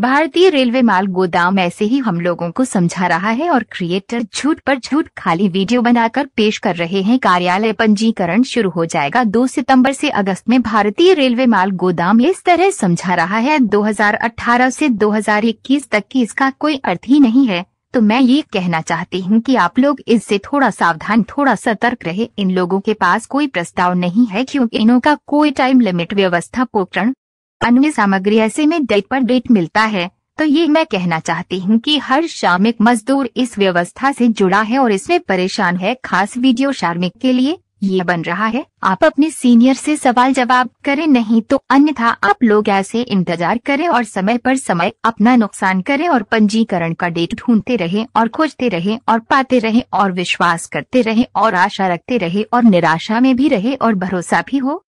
भारतीय रेलवे माल गोदाम ऐसे ही हम लोगों को समझा रहा है और क्रिएटर झूठ पर झूठ खाली वीडियो बनाकर पेश कर रहे हैं कार्यालय पंजीकरण शुरू हो जाएगा 2 सितंबर से अगस्त में भारतीय रेलवे माल गोदाम इस तरह समझा रहा है 2018 से 2021 तक की इसका कोई अर्थ ही नहीं है तो मैं ये कहना चाहती हूँ कि आप लोग इससे थोड़ा सावधान थोड़ा सतर्क रहे इन लोगों के पास कोई प्रस्ताव नहीं है क्योंकि इनका कोई टाइम लिमिट व्यवस्था पोकरण अन्य सामग्री ऐसे में डेट पर डेट मिलता है तो ये मैं कहना चाहती हूँ कि हर श्रमिक मजदूर इस व्यवस्था से जुड़ा है और इसमें परेशान है खास वीडियो श्रमिक के लिए ये बन रहा है आप अपने सीनियर से सवाल जवाब करें नहीं तो अन्यथा आप लोग ऐसे इंतजार करें और समय पर समय अपना नुकसान करें और पंजीकरण का डेट ढूंढते रहें और खोजते रहें और पाते रहें और विश्वास करते रहें और आशा रखते रहें और निराशा में भी रहे और भरोसा भी हो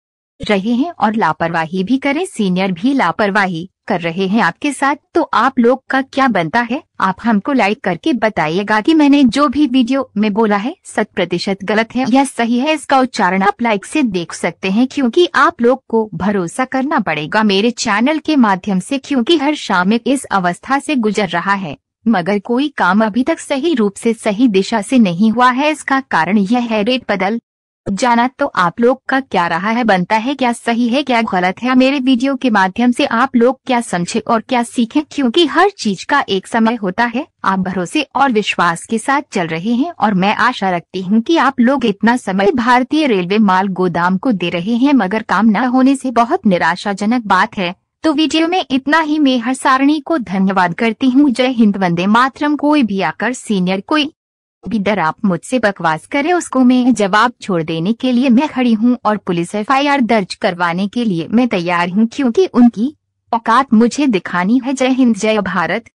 रहे हैं और लापरवाही भी करें सीनियर भी लापरवाही कर रहे हैं आपके साथ तो आप लोग का क्या बनता है आप हमको लाइक करके बताइएगा कि मैंने जो भी वीडियो में बोला है शत प्रतिशत गलत है या सही है इसका उच्चारण आप लाइक से देख सकते हैं क्योंकि आप लोग को भरोसा करना पड़ेगा मेरे चैनल के माध्यम से क्योंकि हर शाम इस अवस्था से गुजर रहा है मगर कोई काम अभी तक सही रूप से सही दिशा से नहीं हुआ है इसका कारण यह है रेट बदल जाना तो आप लोग का क्या रहा है बनता है क्या सही है क्या गलत है मेरे वीडियो के माध्यम से आप लोग क्या समझे और क्या सीखे क्योंकि हर चीज का एक समय होता है आप भरोसे और विश्वास के साथ चल रहे हैं और मैं आशा रखती हूं कि आप लोग इतना समय भारतीय रेलवे माल गोदाम को दे रहे हैं मगर काम न होने ऐसी बहुत निराशाजनक बात है तो वीडियो में इतना ही मैं हर सारणी को धन्यवाद करती हूँ जय हिंद वंदे मातरम कोई भी आकर सीनियर कोई बिदर आप मुझसे बकवास करे उसको मैं जवाब छोड़ देने के लिए मैं खड़ी हूँ और पुलिस एफ दर्ज करवाने के लिए मैं तैयार हूँ क्योंकि उनकी औकात मुझे दिखानी है जय हिंद जय भारत